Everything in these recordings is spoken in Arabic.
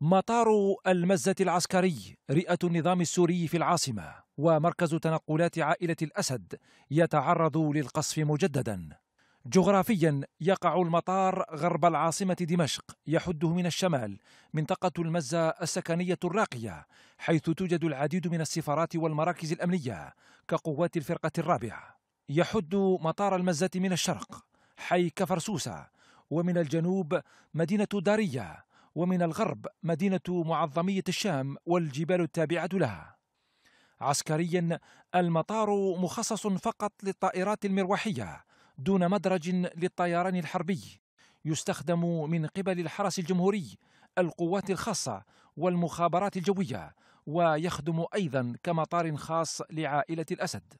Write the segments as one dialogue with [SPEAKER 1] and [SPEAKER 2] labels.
[SPEAKER 1] مطار المزة العسكري رئة النظام السوري في العاصمة ومركز تنقلات عائلة الأسد يتعرض للقصف مجددا جغرافيا يقع المطار غرب العاصمة دمشق يحده من الشمال منطقة المزة السكنية الراقية حيث توجد العديد من السفارات والمراكز الأمنية كقوات الفرقة الرابعة يحد مطار المزة من الشرق حي كفرسوسة ومن الجنوب مدينة دارية ومن الغرب مدينة معظمية الشام والجبال التابعة لها. عسكريا المطار مخصص فقط للطائرات المروحية دون مدرج للطيران الحربي يستخدم من قبل الحرس الجمهوري القوات الخاصة والمخابرات الجوية ويخدم أيضا كمطار خاص لعائلة الأسد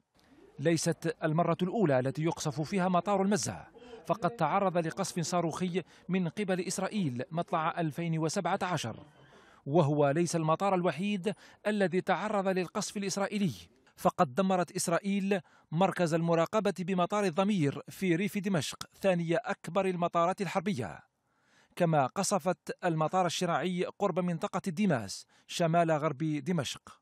[SPEAKER 1] ليست المرة الأولى التي يقصف فيها مطار المزة فقد تعرض لقصف صاروخي من قبل إسرائيل مطلع 2017 وهو ليس المطار الوحيد الذي تعرض للقصف الإسرائيلي فقد دمرت إسرائيل مركز المراقبة بمطار الضمير في ريف دمشق ثاني أكبر المطارات الحربية كما قصفت المطار الشراعي قرب منطقة الديماس شمال غرب دمشق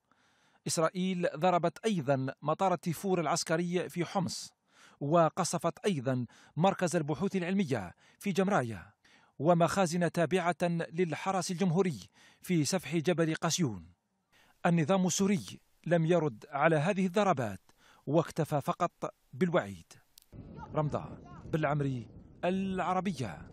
[SPEAKER 1] إسرائيل ضربت أيضا مطار التيفور العسكري في حمص وقصفت أيضا مركز البحوث العلمية في جمرايا ومخازن تابعة للحرس الجمهوري في سفح جبل قسيون النظام السوري لم يرد على هذه الضربات واكتفى فقط بالوعيد رمضان بالعمري العربيه